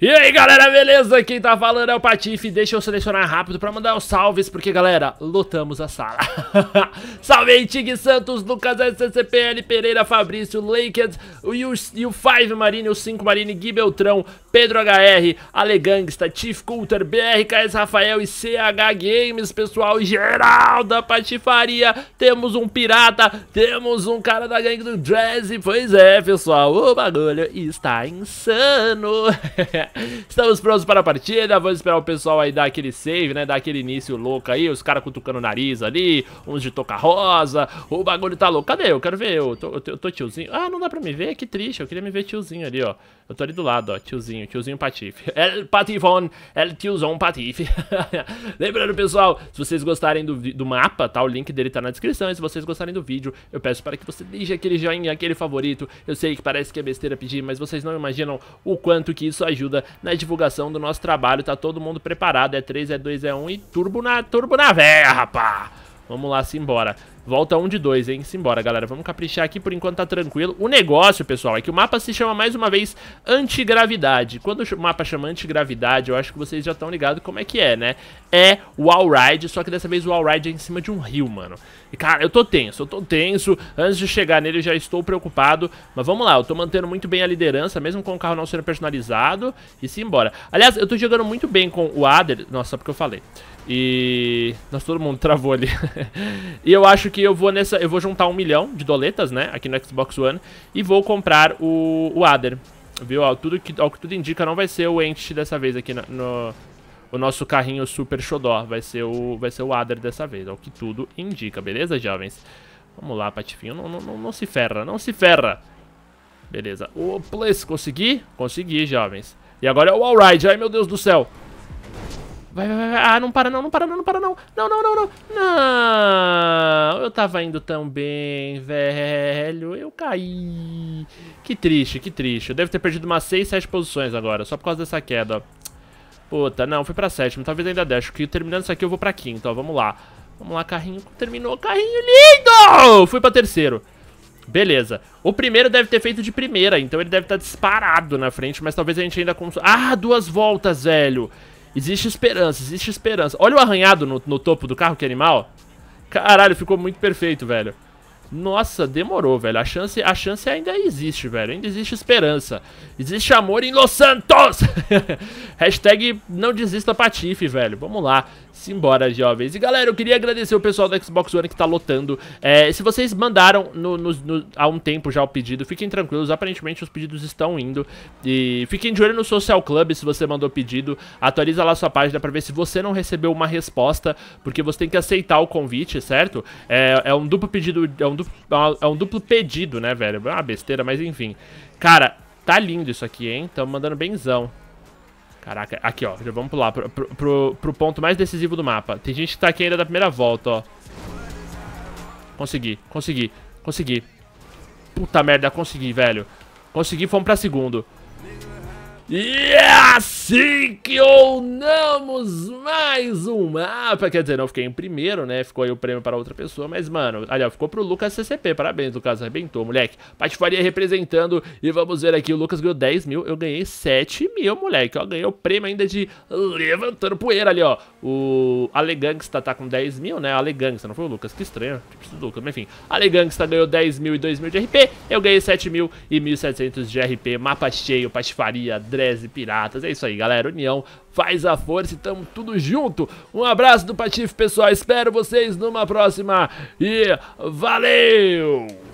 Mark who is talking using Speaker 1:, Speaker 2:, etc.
Speaker 1: E aí galera, beleza? Quem tá falando é o Patife, deixa eu selecionar rápido pra mandar os salves, porque galera, lotamos a sala Salve aí Tig Santos, Lucas SCPL, Pereira, Fabrício, E o 5 Marine, o 5 Marine, Gui Beltrão, Pedro HR, Alegangsta, Tiff Coulter, BRKS Rafael e CH Games, pessoal geral da patifaria Temos um pirata, temos um cara da gangue do Jazz, pois é pessoal, o bagulho está insano. Estamos prontos para a partida, vamos esperar o pessoal aí dar aquele save, né, dar aquele início louco aí, os caras cutucando o nariz ali, uns de toca rosa, o bagulho tá louco. Cadê eu? Quero ver eu, eu tô, eu tô tiozinho. Ah, não dá pra me ver, que triste, eu queria me ver tiozinho ali, ó. Eu tô ali do lado, ó, tiozinho, tiozinho Patife. El Patifon, El Tiozão Patife. Lembrando, pessoal, se vocês gostarem do, do mapa, tá? O link dele tá na descrição. E se vocês gostarem do vídeo, eu peço para que você deixe aquele joinha, aquele favorito. Eu sei que parece que é besteira pedir, mas vocês não imaginam o quanto que isso ajuda na divulgação do nosso trabalho. Tá todo mundo preparado. É 3, é 2, é 1 e turbo na, turbo na véia, rapá. Vamos lá, se embora. Volta um de dois, hein? Simbora, galera. Vamos caprichar aqui, por enquanto tá tranquilo. O negócio, pessoal, é que o mapa se chama mais uma vez antigravidade. Quando o mapa chama antigravidade, eu acho que vocês já estão ligados como é que é, né? É wall ride, só que dessa vez o wall ride é em cima de um rio, mano. E, cara, eu tô tenso, eu tô tenso. Antes de chegar nele, eu já estou preocupado. Mas vamos lá, eu tô mantendo muito bem a liderança, mesmo com o carro não sendo personalizado. E simbora. Aliás, eu tô jogando muito bem com o Ader. Nossa, só porque eu falei. E... Nossa, todo mundo travou ali. e eu acho que que eu vou nessa. Eu vou juntar um milhão de doletas, né? Aqui no Xbox One. E vou comprar o, o Ader. Viu? Ao, tudo que, que tudo indica, não vai ser o Ent dessa vez aqui no, no. o nosso carrinho Super Xodó vai ser, o, vai ser o Ader dessa vez, ao que tudo indica, beleza, jovens? Vamos lá, Patifinho, não, não, não, não se ferra, não se ferra. Beleza, o Plus, consegui? Consegui, jovens. E agora é o Alright, ai meu Deus do céu. Vai, vai, vai, Ah, não para não, não para não, não para não. Não, não, não, não. Não, eu tava indo tão bem, velho. Eu caí. Que triste, que triste. Eu devo ter perdido umas 6, 7 posições agora, só por causa dessa queda, ó. Puta, não, fui pra sétimo, talvez ainda deixe, que terminando isso aqui eu vou pra quinto. ó, vamos lá. Vamos lá, carrinho, terminou, carrinho lindo! Fui pra terceiro. Beleza. O primeiro deve ter feito de primeira, então ele deve estar tá disparado na frente, mas talvez a gente ainda... consiga... Ah, duas voltas, velho! Existe esperança, existe esperança. Olha o arranhado no, no topo do carro, que animal. Caralho, ficou muito perfeito, velho. Nossa, demorou, velho. A chance, a chance ainda existe, velho. Ainda existe esperança. Existe amor em Los Santos! Hashtag não desista Patife, velho. Vamos lá. Simbora, jovens. E galera, eu queria agradecer o pessoal do Xbox One que tá lotando. É, se vocês mandaram no, no, no, há um tempo já o pedido, fiquem tranquilos. Aparentemente os pedidos estão indo. E fiquem de olho no Social Club se você mandou pedido. Atualiza lá sua página pra ver se você não recebeu uma resposta. Porque você tem que aceitar o convite, certo? É, é um duplo pedido... É um duplo, é, é um duplo pedido, né, velho? É ah, uma besteira, mas enfim. Cara, tá lindo isso aqui, hein? Tamo mandando benzão. Caraca, aqui, ó. Já vamos pular pro, pro, pro, ponto mais decisivo do mapa. Tem gente que tá aqui ainda da primeira volta, ó. Consegui, consegui, consegui. Puta merda, consegui, velho. Consegui, fomos pra segundo. E é assim que unamos mais um mapa, ah, quer dizer, não fiquei em primeiro, né, ficou aí o prêmio para outra pessoa, mas mano, ali ó, ficou pro Lucas CCP, parabéns, Lucas, arrebentou, moleque, patifaria representando, e vamos ver aqui, o Lucas ganhou 10 mil, eu ganhei 7 mil, moleque, ó, ganhei o prêmio ainda de levantando poeira ali, ó, o Alegangsta tá com 10 mil, né, Alegangsta, não foi o Lucas, que estranho, tipo do Lucas, mas enfim, Alegangsta ganhou 10 mil e 2 mil de RP, eu ganhei 7 mil e 1.700 de RP, mapa cheio, patifaria, 13 piratas. É isso aí, galera. União faz a força e tamo tudo junto. Um abraço do Patife, pessoal. Espero vocês numa próxima e valeu!